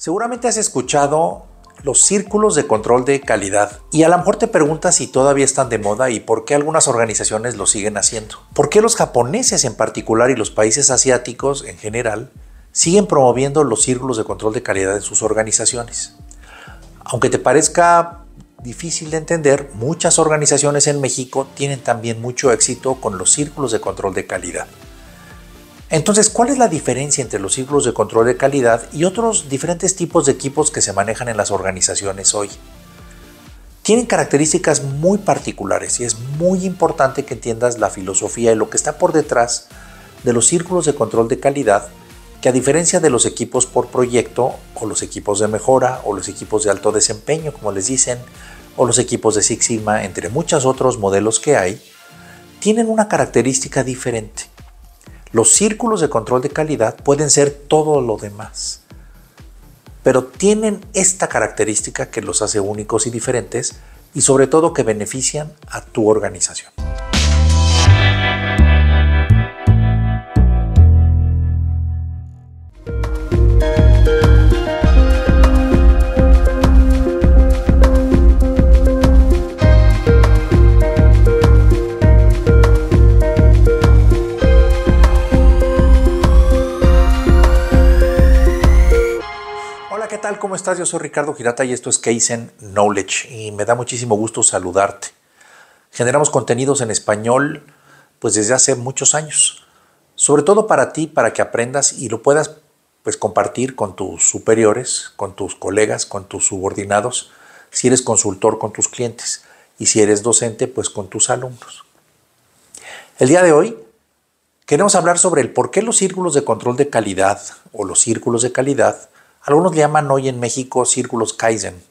Seguramente has escuchado los círculos de control de calidad y a lo mejor te preguntas si todavía están de moda y por qué algunas organizaciones lo siguen haciendo. ¿Por qué los japoneses en particular y los países asiáticos en general siguen promoviendo los círculos de control de calidad en sus organizaciones? Aunque te parezca difícil de entender, muchas organizaciones en México tienen también mucho éxito con los círculos de control de calidad. Entonces, ¿cuál es la diferencia entre los círculos de control de calidad y otros diferentes tipos de equipos que se manejan en las organizaciones hoy? Tienen características muy particulares y es muy importante que entiendas la filosofía y lo que está por detrás de los círculos de control de calidad que a diferencia de los equipos por proyecto o los equipos de mejora o los equipos de alto desempeño, como les dicen, o los equipos de Six Sigma, entre muchos otros modelos que hay, tienen una característica diferente. Los círculos de control de calidad pueden ser todo lo demás, pero tienen esta característica que los hace únicos y diferentes y sobre todo que benefician a tu organización. ¿Cómo estás? Yo soy Ricardo Girata y esto es Keisen Knowledge y me da muchísimo gusto saludarte. Generamos contenidos en español pues desde hace muchos años, sobre todo para ti, para que aprendas y lo puedas pues compartir con tus superiores, con tus colegas, con tus subordinados, si eres consultor con tus clientes y si eres docente pues con tus alumnos. El día de hoy queremos hablar sobre el por qué los círculos de control de calidad o los círculos de calidad algunos le llaman hoy en México círculos Kaizen,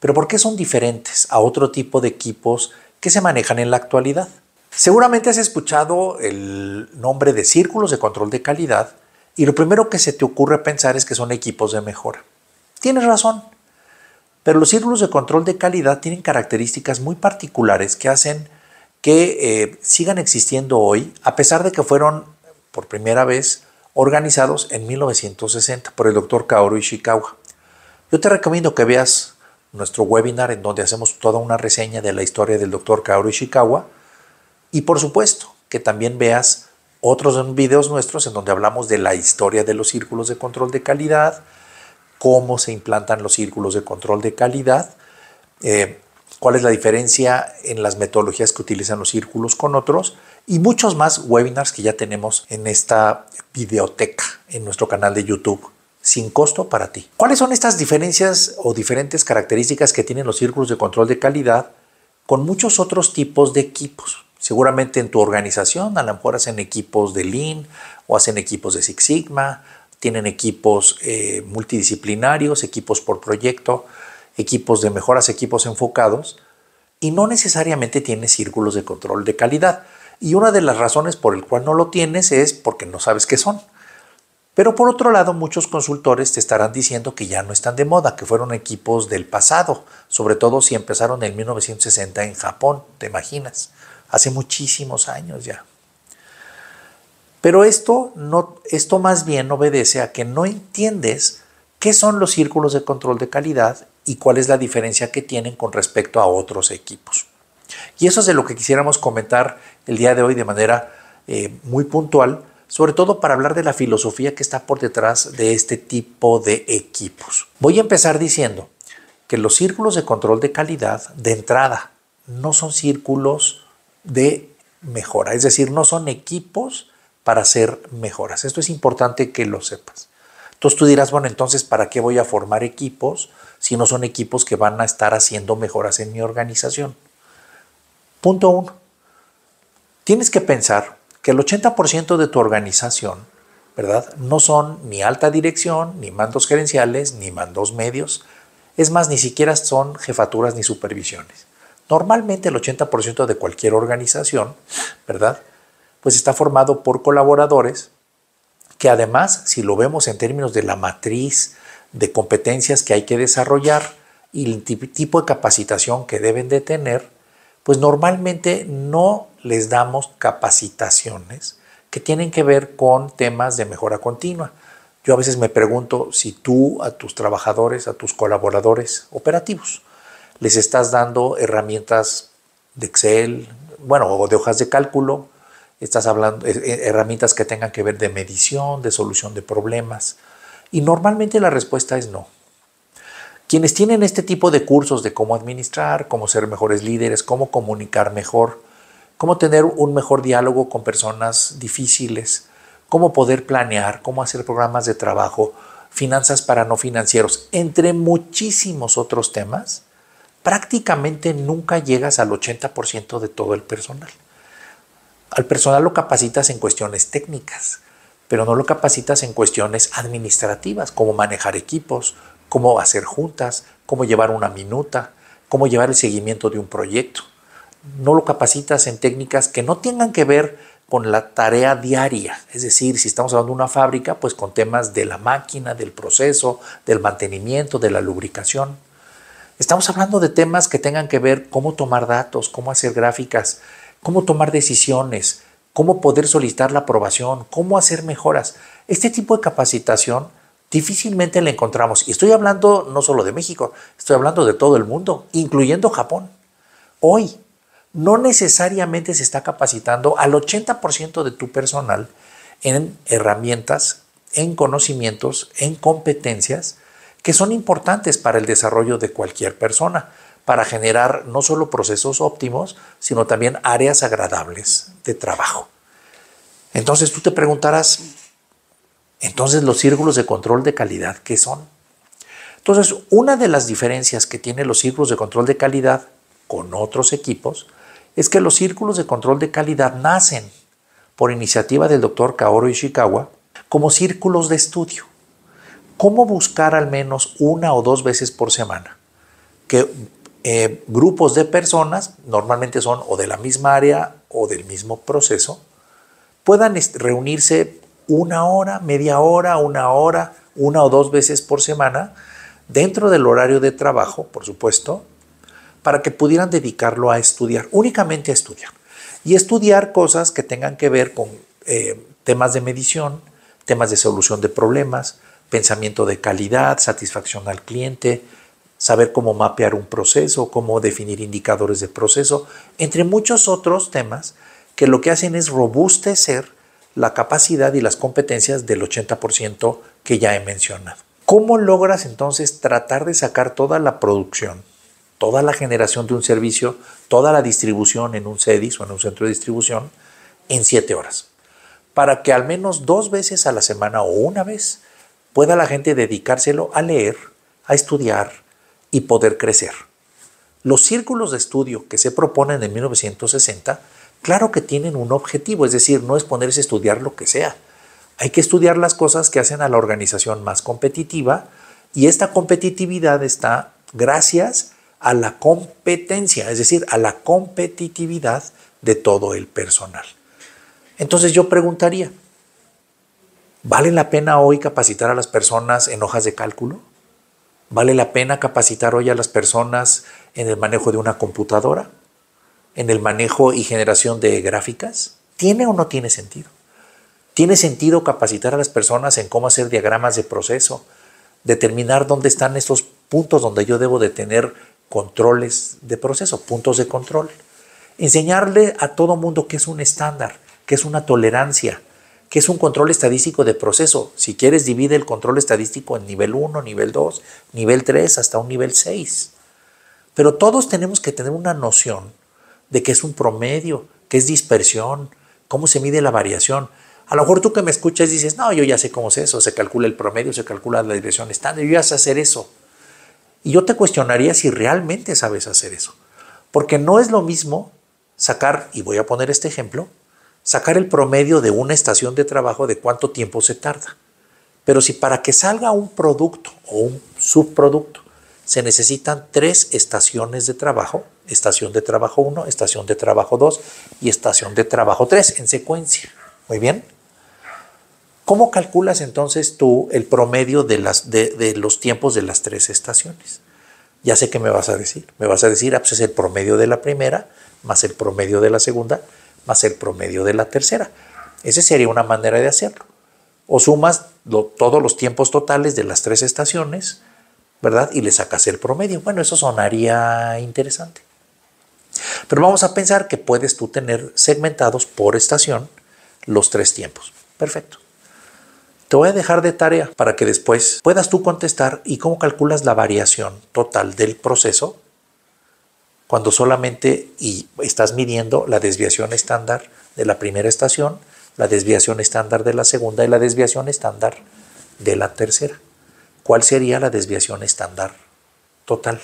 pero ¿por qué son diferentes a otro tipo de equipos que se manejan en la actualidad? Seguramente has escuchado el nombre de círculos de control de calidad y lo primero que se te ocurre pensar es que son equipos de mejora. Tienes razón, pero los círculos de control de calidad tienen características muy particulares que hacen que eh, sigan existiendo hoy, a pesar de que fueron por primera vez organizados en 1960 por el doctor Kaoru Ishikawa. Yo te recomiendo que veas nuestro webinar en donde hacemos toda una reseña de la historia del doctor Kaoru Ishikawa y por supuesto que también veas otros videos nuestros en donde hablamos de la historia de los círculos de control de calidad, cómo se implantan los círculos de control de calidad, eh, cuál es la diferencia en las metodologías que utilizan los círculos con otros y muchos más webinars que ya tenemos en esta videoteca, en nuestro canal de YouTube sin costo para ti. ¿Cuáles son estas diferencias o diferentes características que tienen los círculos de control de calidad con muchos otros tipos de equipos? Seguramente en tu organización, a lo mejor hacen equipos de Lean o hacen equipos de Six Sigma, tienen equipos eh, multidisciplinarios, equipos por proyecto, equipos de mejoras, equipos enfocados, y no necesariamente tiene círculos de control de calidad. Y una de las razones por el cual no lo tienes es porque no sabes qué son. Pero por otro lado, muchos consultores te estarán diciendo que ya no están de moda, que fueron equipos del pasado, sobre todo si empezaron en 1960 en Japón, te imaginas, hace muchísimos años ya. Pero esto, no, esto más bien obedece a que no entiendes qué son los círculos de control de calidad y cuál es la diferencia que tienen con respecto a otros equipos. Y eso es de lo que quisiéramos comentar el día de hoy de manera eh, muy puntual, sobre todo para hablar de la filosofía que está por detrás de este tipo de equipos. Voy a empezar diciendo que los círculos de control de calidad de entrada no son círculos de mejora, es decir, no son equipos para hacer mejoras. Esto es importante que lo sepas. Entonces tú dirás, bueno, entonces, ¿para qué voy a formar equipos si no son equipos que van a estar haciendo mejoras en mi organización? Punto uno. Tienes que pensar que el 80% de tu organización, ¿verdad? No son ni alta dirección, ni mandos gerenciales, ni mandos medios. Es más, ni siquiera son jefaturas ni supervisiones. Normalmente el 80% de cualquier organización, ¿verdad? Pues está formado por colaboradores que además, si lo vemos en términos de la matriz de competencias que hay que desarrollar y el tipo de capacitación que deben de tener, pues normalmente no les damos capacitaciones que tienen que ver con temas de mejora continua. Yo a veces me pregunto si tú a tus trabajadores, a tus colaboradores operativos, les estás dando herramientas de Excel, bueno, o de hojas de cálculo, estás hablando eh, eh, herramientas que tengan que ver de medición, de solución de problemas. Y normalmente la respuesta es no. Quienes tienen este tipo de cursos de cómo administrar, cómo ser mejores líderes, cómo comunicar mejor, cómo tener un mejor diálogo con personas difíciles, cómo poder planear, cómo hacer programas de trabajo, finanzas para no financieros, entre muchísimos otros temas, prácticamente nunca llegas al 80% de todo el personal. Al personal lo capacitas en cuestiones técnicas, pero no lo capacitas en cuestiones administrativas, como manejar equipos, cómo hacer juntas, cómo llevar una minuta, cómo llevar el seguimiento de un proyecto. No lo capacitas en técnicas que no tengan que ver con la tarea diaria, es decir, si estamos hablando de una fábrica, pues con temas de la máquina, del proceso, del mantenimiento, de la lubricación. Estamos hablando de temas que tengan que ver cómo tomar datos, cómo hacer gráficas, cómo tomar decisiones, cómo poder solicitar la aprobación, cómo hacer mejoras. Este tipo de capacitación difícilmente la encontramos. Y estoy hablando no solo de México, estoy hablando de todo el mundo, incluyendo Japón. Hoy no necesariamente se está capacitando al 80% de tu personal en herramientas, en conocimientos, en competencias que son importantes para el desarrollo de cualquier persona, para generar no solo procesos óptimos, sino también áreas agradables de trabajo. Entonces tú te preguntarás, entonces, los círculos de control de calidad, ¿qué son? Entonces, una de las diferencias que tienen los círculos de control de calidad con otros equipos es que los círculos de control de calidad nacen por iniciativa del doctor Kaoru Ishikawa como círculos de estudio. ¿Cómo buscar al menos una o dos veces por semana que eh, grupos de personas, normalmente son o de la misma área o del mismo proceso, puedan reunirse una hora, media hora, una hora, una o dos veces por semana, dentro del horario de trabajo, por supuesto, para que pudieran dedicarlo a estudiar, únicamente a estudiar. Y estudiar cosas que tengan que ver con eh, temas de medición, temas de solución de problemas, pensamiento de calidad, satisfacción al cliente, saber cómo mapear un proceso, cómo definir indicadores de proceso, entre muchos otros temas que lo que hacen es robustecer la capacidad y las competencias del 80% que ya he mencionado. ¿Cómo logras entonces tratar de sacar toda la producción, toda la generación de un servicio, toda la distribución en un CEDIS o en un centro de distribución en siete horas? Para que al menos dos veces a la semana o una vez pueda la gente dedicárselo a leer, a estudiar y poder crecer. Los círculos de estudio que se proponen en 1960 Claro que tienen un objetivo, es decir, no es ponerse a estudiar lo que sea. Hay que estudiar las cosas que hacen a la organización más competitiva y esta competitividad está gracias a la competencia, es decir, a la competitividad de todo el personal. Entonces yo preguntaría, ¿vale la pena hoy capacitar a las personas en hojas de cálculo? ¿Vale la pena capacitar hoy a las personas en el manejo de una computadora? en el manejo y generación de gráficas? ¿Tiene o no tiene sentido? ¿Tiene sentido capacitar a las personas en cómo hacer diagramas de proceso? Determinar dónde están estos puntos donde yo debo de tener controles de proceso, puntos de control. Enseñarle a todo mundo qué es un estándar, qué es una tolerancia, qué es un control estadístico de proceso. Si quieres, divide el control estadístico en nivel 1, nivel 2, nivel 3, hasta un nivel 6. Pero todos tenemos que tener una noción de qué es un promedio, qué es dispersión, cómo se mide la variación. A lo mejor tú que me escuchas dices, no, yo ya sé cómo es eso, se calcula el promedio, se calcula la dirección estándar, yo ya sé hacer eso. Y yo te cuestionaría si realmente sabes hacer eso. Porque no es lo mismo sacar, y voy a poner este ejemplo, sacar el promedio de una estación de trabajo de cuánto tiempo se tarda. Pero si para que salga un producto o un subproducto se necesitan tres estaciones de trabajo, estación de trabajo 1, estación de trabajo 2 y estación de trabajo 3 en secuencia. Muy bien. ¿Cómo calculas entonces tú el promedio de, las, de, los tiempos de las tres estaciones? Ya sé qué me vas a decir. Me vas a decir, ah, pues es el promedio de la primera, más el promedio de la segunda, más el promedio de la tercera. Esa sería una manera de hacerlo. O sumas todos los tiempos totales de las tres estaciones, ¿verdad? Y le sacas el promedio. Bueno, eso sonaría interesante. Pero vamos a pensar que puedes tú tener segmentados por estación los tres tiempos. Perfecto. Te voy a dejar de tarea para que después puedas tú contestar y cómo calculas la variación total del proceso cuando solamente y estás midiendo la desviación estándar de la primera estación, la desviación estándar de la segunda y la desviación estándar de la tercera. ¿Cuál sería la desviación estándar total?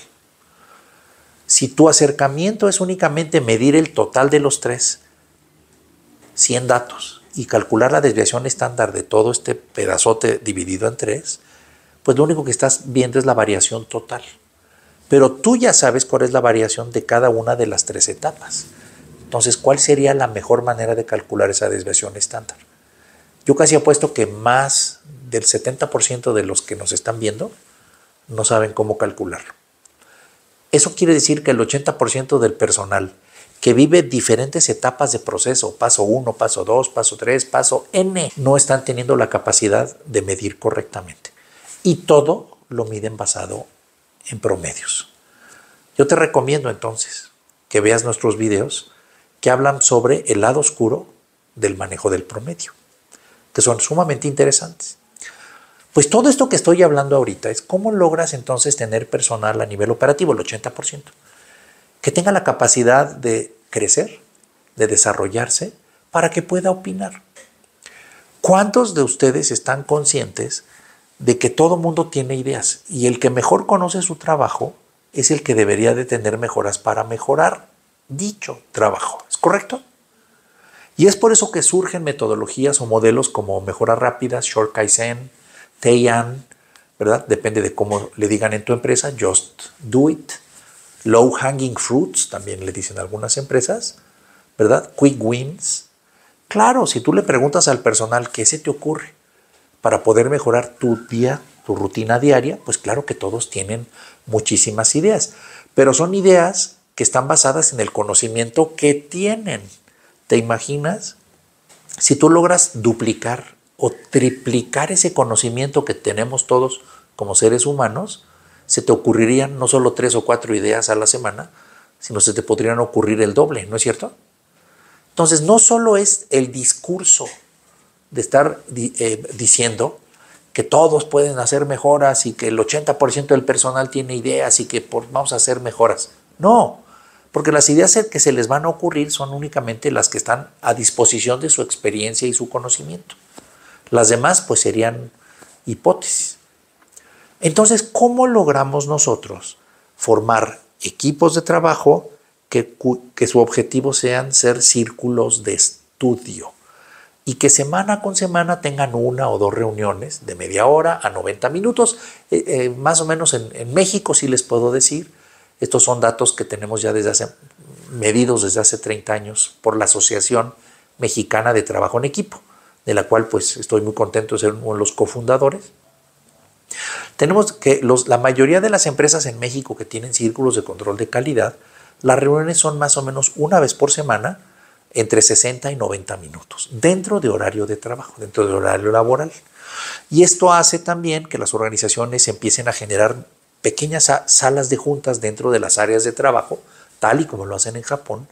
Si tu acercamiento es únicamente medir el total de los tres, 100 datos, y calcular la desviación estándar de todo este pedazote dividido en tres, pues lo único que estás viendo es la variación total. Pero tú ya sabes cuál es la variación de cada una de las tres etapas. Entonces, ¿cuál sería la mejor manera de calcular esa desviación estándar? Yo casi apuesto que más del 70% de los que nos están viendo no saben cómo calcularlo. Eso quiere decir que el 80% del personal que vive diferentes etapas de proceso, paso 1, paso 2, paso 3, paso N, no están teniendo la capacidad de medir correctamente. Y todo lo miden basado en promedios. Yo te recomiendo entonces que veas nuestros videos que hablan sobre el lado oscuro del manejo del promedio que son sumamente interesantes. Pues todo esto que estoy hablando ahorita es cómo logras entonces tener personal a nivel operativo, el 80%, que tenga la capacidad de crecer, de desarrollarse, para que pueda opinar. ¿Cuántos de ustedes están conscientes de que todo mundo tiene ideas y el que mejor conoce su trabajo es el que debería de tener mejoras para mejorar dicho trabajo? ¿Es correcto? Y es por eso que surgen metodologías o modelos como mejoras rápidas, Short Kaizen, Teian, ¿verdad? Depende de cómo le digan en tu empresa, Just Do It, Low Hanging Fruits, también le dicen algunas empresas, ¿verdad? Quick Wins. Claro, si tú le preguntas al personal qué se te ocurre para poder mejorar tu día, tu rutina diaria, pues claro que todos tienen muchísimas ideas, pero son ideas que están basadas en el conocimiento que tienen ¿Te imaginas? Si tú logras duplicar o triplicar ese conocimiento que tenemos todos como seres humanos, se te ocurrirían no solo tres o cuatro ideas a la semana, sino se te podrían ocurrir el doble, ¿no es cierto? Entonces, no solo es el discurso de estar eh, diciendo que todos pueden hacer mejoras y que el 80% del personal tiene ideas y que vamos a hacer mejoras. No, porque las ideas que se les van a ocurrir son únicamente las que están a disposición de su experiencia y su conocimiento. Las demás pues serían hipótesis. Entonces, ¿cómo logramos nosotros formar equipos de trabajo que, su objetivo sean ser círculos de estudio? y que semana con semana tengan una o dos reuniones de media hora a 90 minutos, eh, eh, más o menos en, en México, si les puedo decir, estos son datos que tenemos ya desde hace, medidos desde hace 30 años por la Asociación Mexicana de Trabajo en Equipo, de la cual pues estoy muy contento de ser uno de los cofundadores. Tenemos que la mayoría de las empresas en México que tienen círculos de control de calidad, las reuniones son más o menos una vez por semana, entre 60 y 90 minutos, dentro de horario de trabajo, dentro de horario laboral. Y esto hace también que las organizaciones empiecen a generar pequeñas salas de juntas dentro de las áreas de trabajo, tal y como lo hacen en Japón.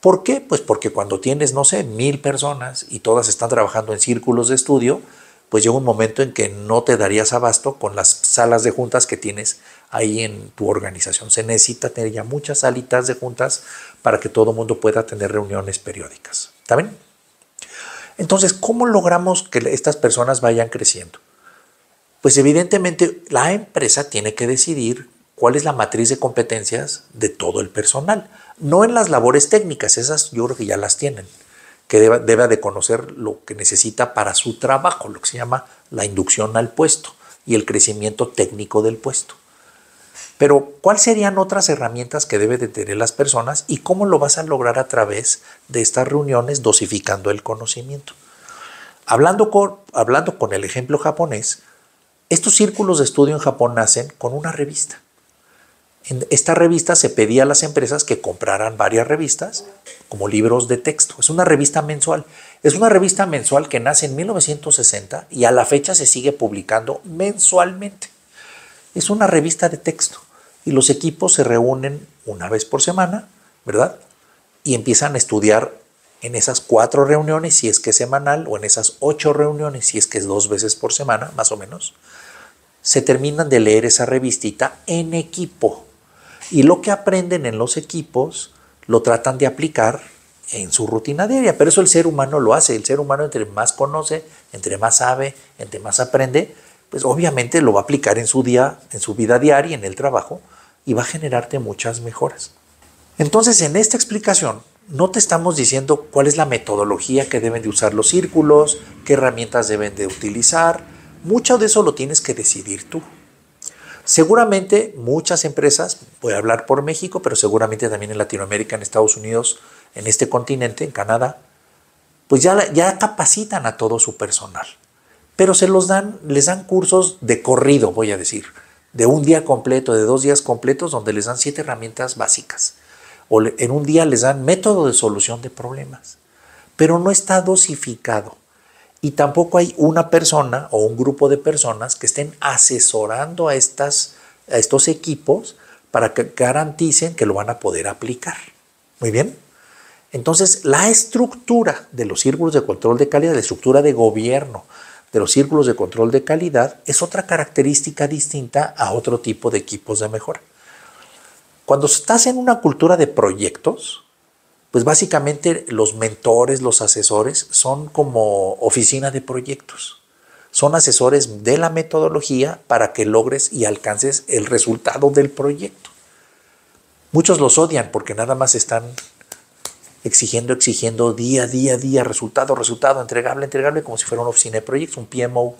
¿Por qué? Pues porque cuando tienes, no sé, mil personas y todas están trabajando en círculos de estudio, pues llega un momento en que no te darías abasto con las salas de juntas que tienes ahí en tu organización. Se necesita tener ya muchas salitas de juntas para que todo el mundo pueda tener reuniones periódicas. ¿Está bien? Entonces, ¿cómo logramos que estas personas vayan creciendo? pues evidentemente la empresa tiene que decidir cuál es la matriz de competencias de todo el personal. No en las labores técnicas, esas yo creo que ya las tienen, que deba, de conocer lo que necesita para su trabajo, lo que se llama la inducción al puesto y el crecimiento técnico del puesto. Pero, ¿cuáles serían otras herramientas que debe de tener las personas y cómo lo vas a lograr a través de estas reuniones dosificando el conocimiento? hablando con el ejemplo japonés, estos círculos de estudio en Japón nacen con una revista. En esta revista se pedía a las empresas que compraran varias revistas como libros de texto. Es una revista mensual. Es una revista mensual que nace en 1960 y a la fecha se sigue publicando mensualmente. Es una revista de texto y los equipos se reúnen una vez por semana, ¿verdad? Y empiezan a estudiar en esas cuatro reuniones, si es que es semanal, o en esas ocho reuniones, si es que es dos veces por semana, más o menos se terminan de leer esa revistita en equipo. Y lo que aprenden en los equipos lo tratan de aplicar en su rutina diaria. Pero eso el ser humano lo hace. El ser humano entre más conoce, entre más sabe, entre más aprende, pues obviamente lo va a aplicar en su día, en su vida diaria, en el trabajo, y va a generarte muchas mejoras. Entonces, en esta explicación, no te estamos diciendo cuál es la metodología que deben de usar los círculos, qué herramientas deben de utilizar, mucho de eso lo tienes que decidir tú. Seguramente muchas empresas, voy a hablar por México, pero seguramente también en Latinoamérica, en Estados Unidos, en este continente, en Canadá, pues ya, ya capacitan a todo su personal. Pero se los dan, les dan cursos de corrido, voy a decir, de un día completo, de dos días completos, donde les dan siete herramientas básicas. O en un día les dan método de solución de problemas. Pero no está dosificado y tampoco hay una persona o un grupo de personas que estén asesorando a, estas, a estos equipos para que garanticen que lo van a poder aplicar. Muy bien. Entonces, la estructura de los círculos de control de calidad, la estructura de gobierno de los círculos de control de calidad es otra característica distinta a otro tipo de equipos de mejora. Cuando estás en una cultura de proyectos, pues básicamente los mentores, los asesores, son como oficina de proyectos. Son asesores de la metodología para que logres y alcances el resultado del proyecto. Muchos los odian porque nada más están exigiendo, exigiendo día, día, día, resultado, resultado, entregable, entregable, como si fuera una oficina de proyectos, un PMO.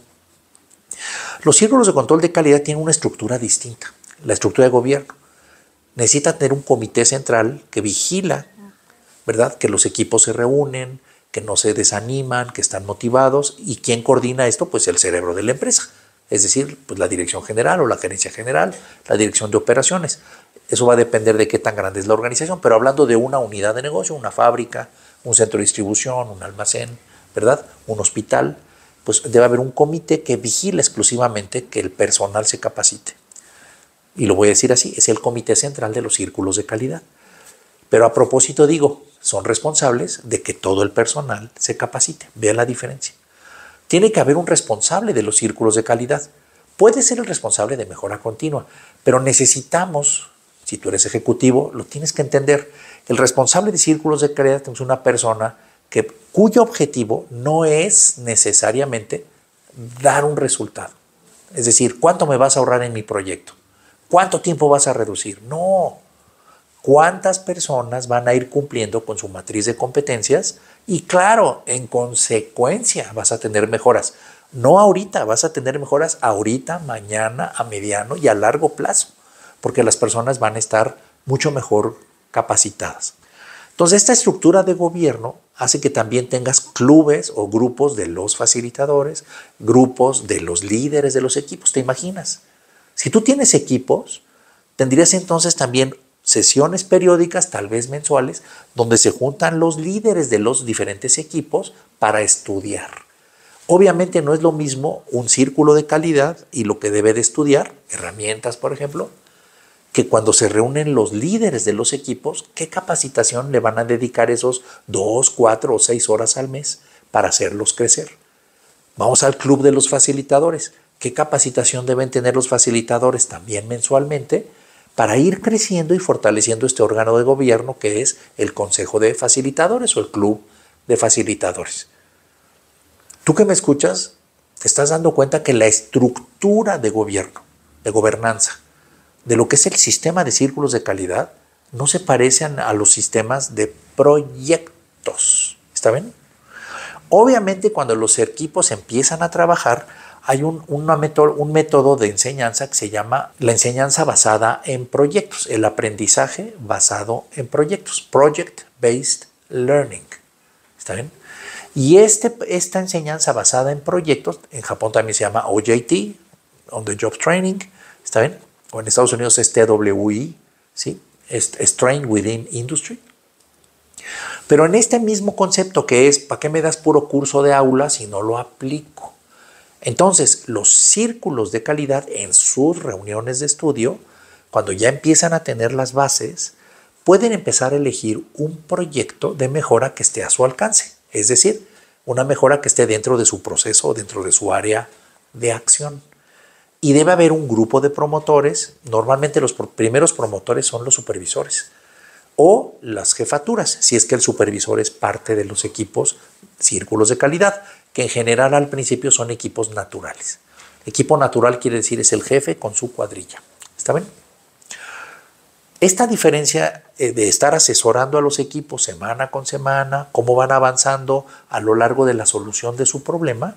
Los círculos de control de calidad tienen una estructura distinta, la estructura de gobierno. Necesita tener un comité central que vigila ¿verdad? Que los equipos se reúnen, que no se desaniman, que están motivados. ¿Y quién coordina esto? Pues el cerebro de la empresa, es decir, pues la dirección general o la gerencia general, la dirección de operaciones. Eso va a depender de qué tan grande es la organización, pero hablando de una unidad de negocio, una fábrica, un centro de distribución, un almacén, ¿verdad? Un hospital, pues debe haber un comité que vigile exclusivamente que el personal se capacite. Y lo voy a decir así, es el comité central de los círculos de calidad. Pero a propósito digo, son responsables de que todo el personal se capacite. Vean la diferencia. Tiene que haber un responsable de los círculos de calidad. Puede ser el responsable de mejora continua, pero necesitamos, si tú eres ejecutivo, lo tienes que entender. El responsable de círculos de calidad es una persona que, cuyo objetivo no es necesariamente dar un resultado. Es decir, ¿cuánto me vas a ahorrar en mi proyecto? ¿Cuánto tiempo vas a reducir? No, cuántas personas van a ir cumpliendo con su matriz de competencias y claro, en consecuencia vas a tener mejoras. No ahorita, vas a tener mejoras ahorita, mañana, a mediano y a largo plazo, porque las personas van a estar mucho mejor capacitadas. Entonces, esta estructura de gobierno hace que también tengas clubes o grupos de los facilitadores, grupos de los líderes de los equipos, ¿te imaginas? Si tú tienes equipos, tendrías entonces también sesiones periódicas, tal vez mensuales, donde se juntan los líderes de los diferentes equipos para estudiar. Obviamente no es lo mismo un círculo de calidad y lo que debe de estudiar, herramientas por ejemplo, que cuando se reúnen los líderes de los equipos, ¿qué capacitación le van a dedicar esos dos, cuatro o seis horas al mes para hacerlos crecer? Vamos al club de los facilitadores. ¿Qué capacitación deben tener los facilitadores también mensualmente? para ir creciendo y fortaleciendo este órgano de gobierno que es el Consejo de Facilitadores o el Club de Facilitadores. Tú que me escuchas, te estás dando cuenta que la estructura de gobierno, de gobernanza, de lo que es el sistema de círculos de calidad, no se parecen a los sistemas de proyectos. ¿Está bien? Obviamente cuando los equipos empiezan a trabajar, hay un, método, un método de enseñanza que se llama la enseñanza basada en proyectos, el aprendizaje basado en proyectos, Project Based Learning. ¿Está bien? Y este, esta enseñanza basada en proyectos, en Japón también se llama OJT, On the Job Training, ¿está bien? O en Estados Unidos es TWI, ¿sí? Es, Train Within Industry. Pero en este mismo concepto que es, ¿para qué me das puro curso de aula si no lo aplico? Entonces, los círculos de calidad en sus reuniones de estudio, cuando ya empiezan a tener las bases, pueden empezar a elegir un proyecto de mejora que esté a su alcance, es decir, una mejora que esté dentro de su proceso dentro de su área de acción. Y debe haber un grupo de promotores, normalmente los primeros promotores son los supervisores o las jefaturas, si es que el supervisor es parte de los equipos círculos de calidad, que en general al principio son equipos naturales. Equipo natural quiere decir es el jefe con su cuadrilla. ¿Está bien? Esta diferencia eh, de estar asesorando a los equipos semana con semana, cómo van avanzando a lo largo de la solución de su problema,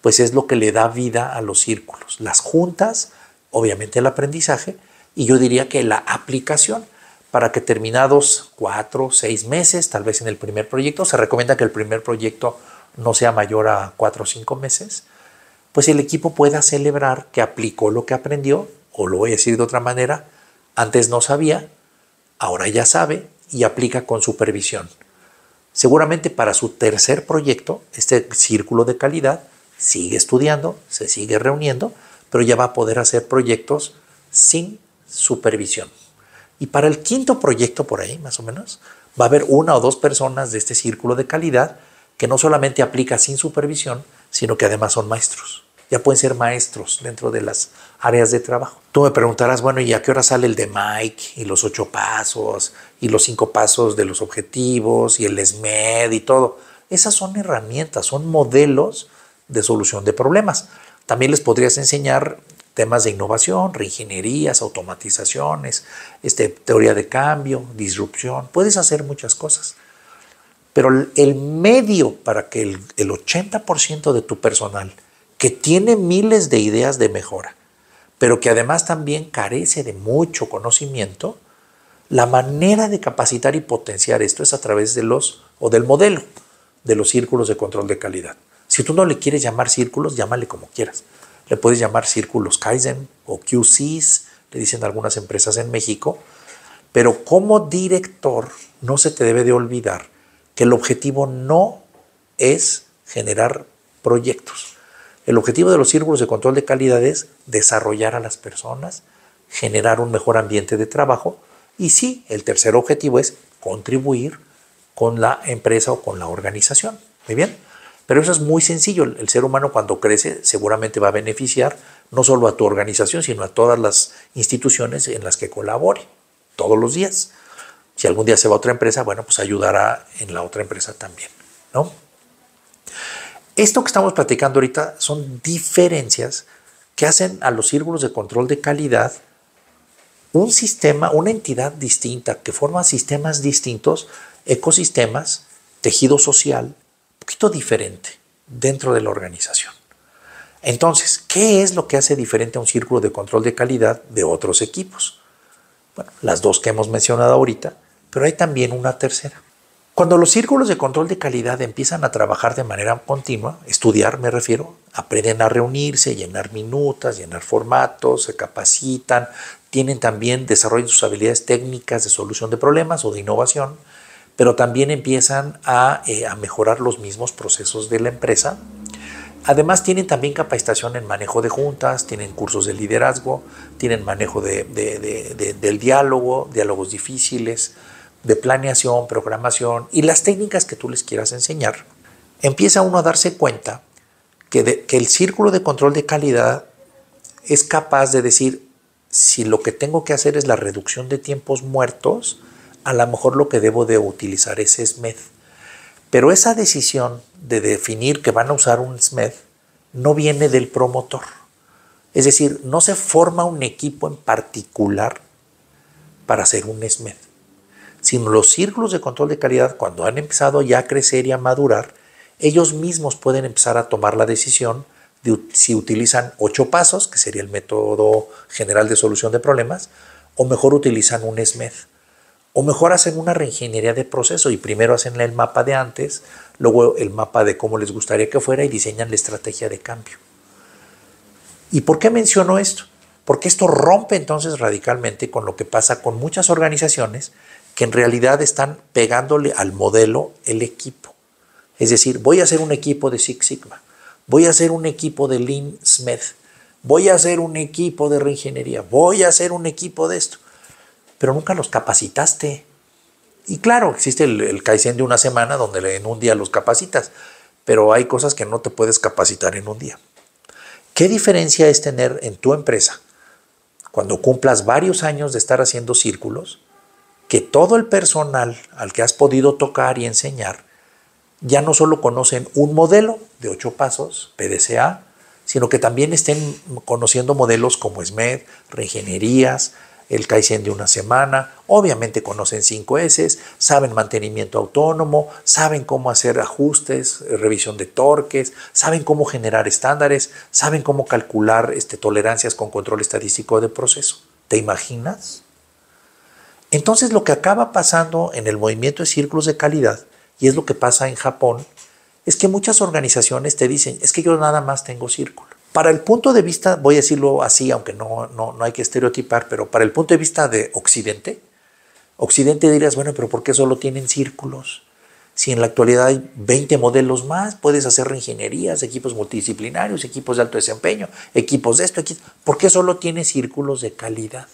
pues es lo que le da vida a los círculos. Las juntas, obviamente el aprendizaje, y yo diría que la aplicación para que terminados cuatro, seis meses, tal vez en el primer proyecto, se recomienda que el primer proyecto no sea mayor a cuatro o cinco meses, pues el equipo pueda celebrar que aplicó lo que aprendió, o lo voy a decir de otra manera, antes no sabía, ahora ya sabe y aplica con supervisión. Seguramente para su tercer proyecto, este círculo de calidad sigue estudiando, se sigue reuniendo, pero ya va a poder hacer proyectos sin supervisión. Y para el quinto proyecto por ahí, más o menos, va a haber una o dos personas de este círculo de calidad que no solamente aplica sin supervisión, sino que además son maestros. Ya pueden ser maestros dentro de las áreas de trabajo. Tú me preguntarás, bueno, ¿y a qué hora sale el de Mike y los ocho pasos y los cinco pasos de los objetivos y el SMED y todo? Esas son herramientas, son modelos de solución de problemas. También les podrías enseñar temas de innovación, reingenierías, automatizaciones, este, teoría de cambio, disrupción. Puedes hacer muchas cosas. Pero el medio para que el, 80% de tu personal, que tiene miles de ideas de mejora, pero que además también carece de mucho conocimiento, la manera de capacitar y potenciar esto es a través de los o del modelo de los círculos de control de calidad. Si tú no le quieres llamar círculos, llámale como quieras. Le puedes llamar círculos Kaizen o QCs, le dicen algunas empresas en México, pero como director no se te debe de olvidar que el objetivo no es generar proyectos. El objetivo de los círculos de control de calidad es desarrollar a las personas, generar un mejor ambiente de trabajo y sí, el tercer objetivo es contribuir con la empresa o con la organización. Muy bien, pero eso es muy sencillo. El, ser humano cuando crece seguramente va a beneficiar no solo a tu organización, sino a todas las instituciones en las que colabore todos los días. Si algún día se va a otra empresa, bueno, pues ayudará en la otra empresa también, ¿no? Esto que estamos platicando ahorita son diferencias que hacen a los círculos de control de calidad un sistema, una entidad distinta que forma sistemas distintos, ecosistemas, tejido social, un poquito diferente dentro de la organización. Entonces, ¿qué es lo que hace diferente a un círculo de control de calidad de otros equipos? Bueno, las dos que hemos mencionado ahorita, pero hay también una tercera. Cuando los círculos de control de calidad empiezan a trabajar de manera continua, estudiar me refiero, aprenden a reunirse, llenar minutas, llenar formatos, se capacitan, tienen también, desarrollan sus habilidades técnicas de solución de problemas o de innovación, pero también empiezan a, eh, mejorar los mismos procesos de la empresa. Además tienen también capacitación en manejo de juntas, tienen cursos de liderazgo, tienen manejo del diálogo, diálogos difíciles, de planeación, programación y las técnicas que tú les quieras enseñar, empieza uno a darse cuenta que, el círculo de control de calidad es capaz de decir, si lo que tengo que hacer es la reducción de tiempos muertos, a lo mejor lo que debo de utilizar es SMED. Pero esa decisión de definir que van a usar un SMED no viene del promotor. Es decir, no se forma un equipo en particular para hacer un SMED sino los círculos de control de calidad, cuando han empezado ya a crecer y a madurar, ellos mismos pueden empezar a tomar la decisión de si utilizan ocho pasos, que sería el método general de solución de problemas, o mejor utilizan un SMED. O mejor hacen una reingeniería de proceso y primero hacen el mapa de antes, luego el mapa de cómo les gustaría que fuera y diseñan la estrategia de cambio. ¿Y por qué menciono esto? Porque esto rompe entonces radicalmente con lo que pasa con muchas organizaciones que en realidad están pegándole al modelo el equipo. Es decir, voy a hacer un equipo de Six Sigma, voy a hacer un equipo de Lean Smith, voy a hacer un equipo de reingeniería, voy a hacer un equipo de esto, pero nunca los capacitaste. Y claro, existe el, el Kaizen de una semana donde en un día los capacitas, pero hay cosas que no te puedes capacitar en un día. ¿Qué diferencia es tener en tu empresa, cuando cumplas varios años de estar haciendo círculos, que todo el personal al que has podido tocar y enseñar ya no solo conocen un modelo de ocho pasos, PDCA, sino que también estén conociendo modelos como SMED, reingenierías, el Kaizen de una semana, obviamente conocen 5S, saben mantenimiento autónomo, saben cómo hacer ajustes, revisión de torques, saben cómo generar estándares, saben cómo calcular este, tolerancias con control estadístico de proceso. ¿Te imaginas? Entonces lo que acaba pasando en el movimiento de círculos de calidad, y es lo que pasa en Japón, es que muchas organizaciones te dicen, es que yo nada más tengo círculo. Para el punto de vista, voy a decirlo así, aunque no, no, no hay que estereotipar, pero para el punto de vista de Occidente, Occidente dirías, bueno, pero ¿por qué solo tienen círculos? Si en la actualidad hay 20 modelos más, puedes hacer ingenierías equipos multidisciplinarios, equipos de alto desempeño, equipos de esto, equipos... ¿por qué solo tiene círculos de calidad?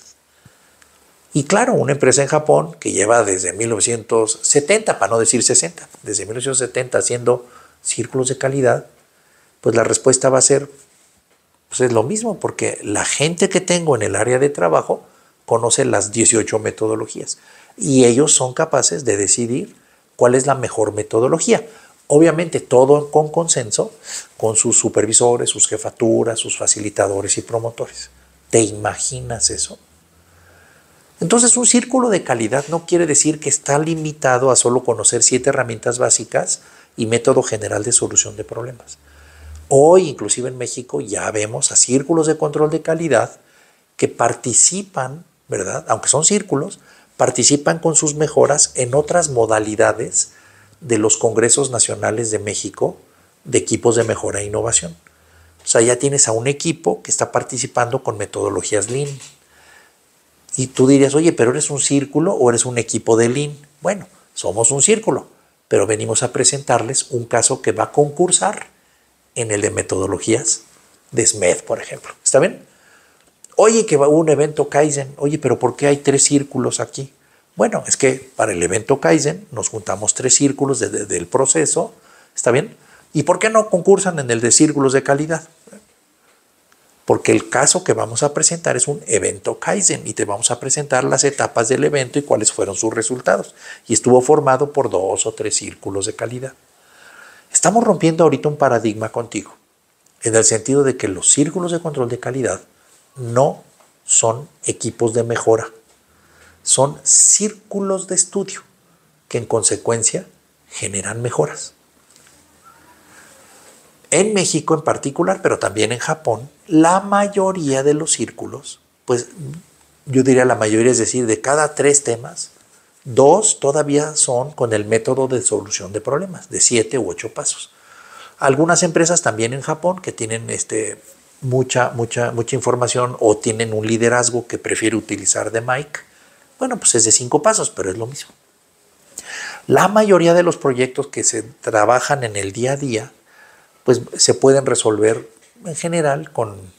Y claro, una empresa en Japón que lleva desde 1970, para no decir 60, desde 1970 haciendo círculos de calidad, pues la respuesta va a ser, pues es lo mismo, porque la gente que tengo en el área de trabajo conoce las 18 metodologías y ellos son capaces de decidir cuál es la mejor metodología. Obviamente todo con consenso con sus supervisores, sus jefaturas, sus facilitadores y promotores. ¿Te imaginas eso? Entonces, un círculo de calidad no quiere decir que está limitado a solo conocer siete herramientas básicas y método general de solución de problemas. Hoy, inclusive en México, ya vemos a círculos de control de calidad que participan, ¿verdad? Aunque son círculos, participan con sus mejoras en otras modalidades de los Congresos Nacionales de México de equipos de mejora e innovación. O sea, ya tienes a un equipo que está participando con metodologías Lean, y tú dirías, oye, pero eres un círculo o eres un equipo de Lean. Bueno, somos un círculo, pero venimos a presentarles un caso que va a concursar en el de metodologías de SMED, por ejemplo. ¿Está bien? Oye, que va un evento Kaizen. Oye, pero ¿por qué hay tres círculos aquí? Bueno, es que para el evento Kaizen nos juntamos tres círculos desde el del proceso. ¿Está bien? ¿Y por qué no concursan en el de círculos de calidad? porque el caso que vamos a presentar es un evento Kaizen y te vamos a presentar las etapas del evento y cuáles fueron sus resultados. Y estuvo formado por dos o tres círculos de calidad. Estamos rompiendo ahorita un paradigma contigo, en el sentido de que los círculos de control de calidad no son equipos de mejora, son círculos de estudio que en consecuencia generan mejoras. En México en particular, pero también en Japón, la mayoría de los círculos, pues yo diría la mayoría, es decir, de cada tres temas, dos todavía son con el método de solución de problemas, de siete u ocho pasos. Algunas empresas también en Japón que tienen este, mucha, mucha, mucha información o tienen un liderazgo que prefiere utilizar de Mike, bueno, pues es de cinco pasos, pero es lo mismo. La mayoría de los proyectos que se trabajan en el día a día, pues se pueden resolver en general con,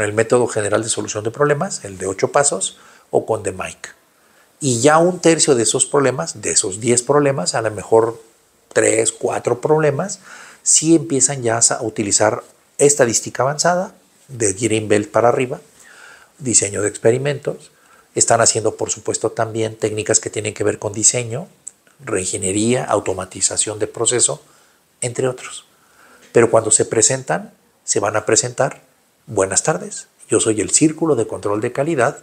el método general de solución de problemas, el de ocho pasos, o con de Mike. Y ya un tercio de esos problemas, de esos diez problemas, a lo mejor tres, cuatro problemas, sí empiezan ya a utilizar estadística avanzada, de Greenbelt para arriba, diseño de experimentos. Están haciendo, por supuesto, también técnicas que tienen que ver con diseño, reingeniería, automatización de proceso, entre otros. Pero cuando se presentan, se van a presentar. Buenas tardes, yo soy el Círculo de Control de Calidad,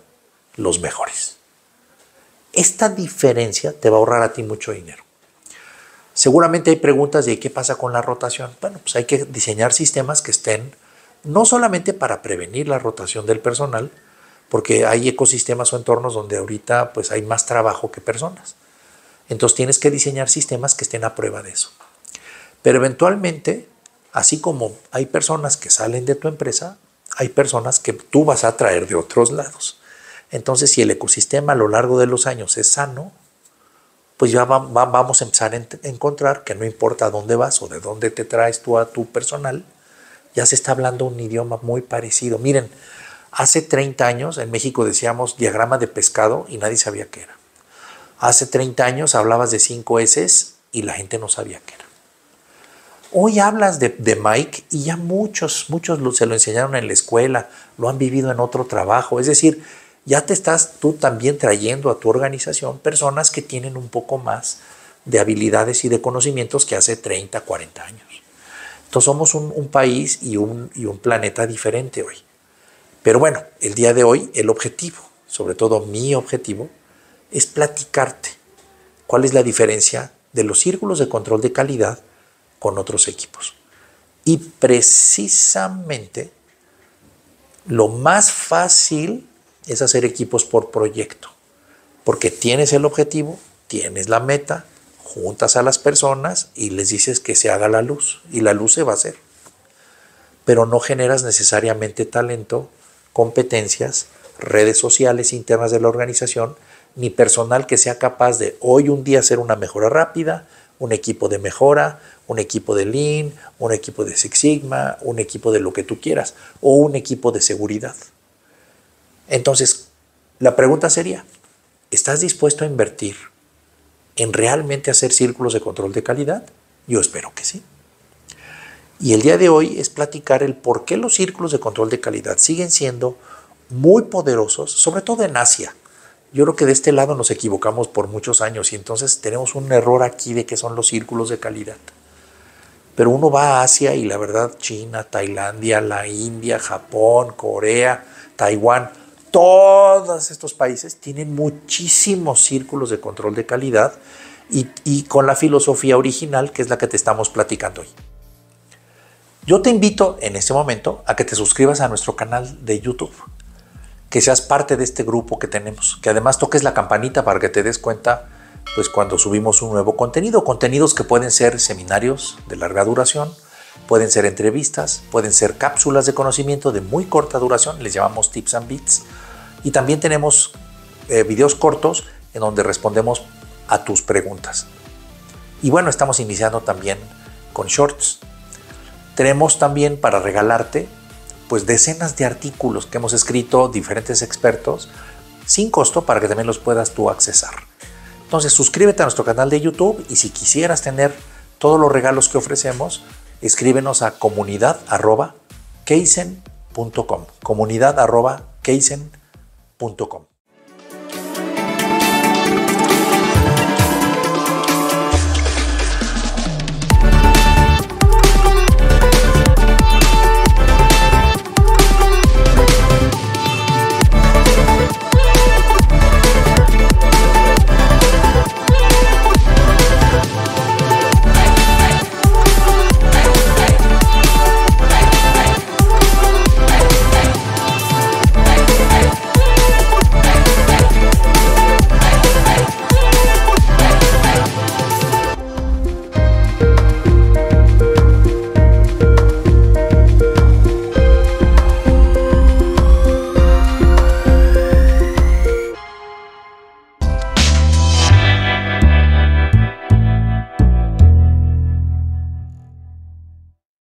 los mejores. Esta diferencia te va a ahorrar a ti mucho dinero. Seguramente hay preguntas de qué pasa con la rotación. Bueno, pues hay que diseñar sistemas que estén no solamente para prevenir la rotación del personal, porque hay ecosistemas o entornos donde ahorita pues hay más trabajo que personas. Entonces tienes que diseñar sistemas que estén a prueba de eso. Pero eventualmente Así como hay personas que salen de tu empresa, hay personas que tú vas a traer de otros lados. Entonces, si el ecosistema a lo largo de los años es sano, pues ya vamos a empezar a encontrar que no importa dónde vas o de dónde te traes tú a tu personal, ya se está hablando un idioma muy parecido. Miren, hace 30 años en México decíamos diagrama de pescado y nadie sabía qué era. Hace 30 años hablabas de 5 S y la gente no sabía qué era. Hoy hablas de, Mike y ya muchos, muchos se lo enseñaron en la escuela, lo han vivido en otro trabajo. Es decir, ya te estás tú también trayendo a tu organización personas que tienen un poco más de habilidades y de conocimientos que hace 30, 40 años. Entonces somos un, país y un, y un planeta diferente hoy. Pero bueno, el día de hoy el objetivo, sobre todo mi objetivo, es platicarte cuál es la diferencia de los círculos de control de calidad con otros equipos. Y precisamente lo más fácil es hacer equipos por proyecto, porque tienes el objetivo, tienes la meta, juntas a las personas y les dices que se haga la luz y la luz se va a hacer. Pero no generas necesariamente talento, competencias, redes sociales internas de la organización, ni personal que sea capaz de hoy un día hacer una mejora rápida, un equipo de mejora, un equipo de Lean, un equipo de Six Sigma, un equipo de lo que tú quieras, o un equipo de seguridad. Entonces, la pregunta sería, ¿estás dispuesto a invertir en realmente hacer círculos de control de calidad? Yo espero que sí. Y el día de hoy es platicar el por qué los círculos de control de calidad siguen siendo muy poderosos, sobre todo en Asia. Yo creo que de este lado nos equivocamos por muchos años y entonces tenemos un error aquí de que son los círculos de calidad. Pero uno va a Asia y la verdad China, Tailandia, la India, Japón, Corea, Taiwán, todos estos países tienen muchísimos círculos de control de calidad y, con la filosofía original que es la que te estamos platicando hoy. Yo te invito en este momento a que te suscribas a nuestro canal de YouTube, que seas parte de este grupo que tenemos, que además toques la campanita para que te des cuenta pues cuando subimos un nuevo contenido, contenidos que pueden ser seminarios de larga duración, pueden ser entrevistas, pueden ser cápsulas de conocimiento de muy corta duración, les llamamos tips and bits, y también tenemos eh, videos cortos en donde respondemos a tus preguntas. Y bueno, estamos iniciando también con shorts. Tenemos también para regalarte pues decenas de artículos que hemos escrito diferentes expertos sin costo para que también los puedas tú accesar. Entonces suscríbete a nuestro canal de YouTube y si quisieras tener todos los regalos que ofrecemos, escríbenos a comunidad.keisen.com. Comunidad.keisen.com.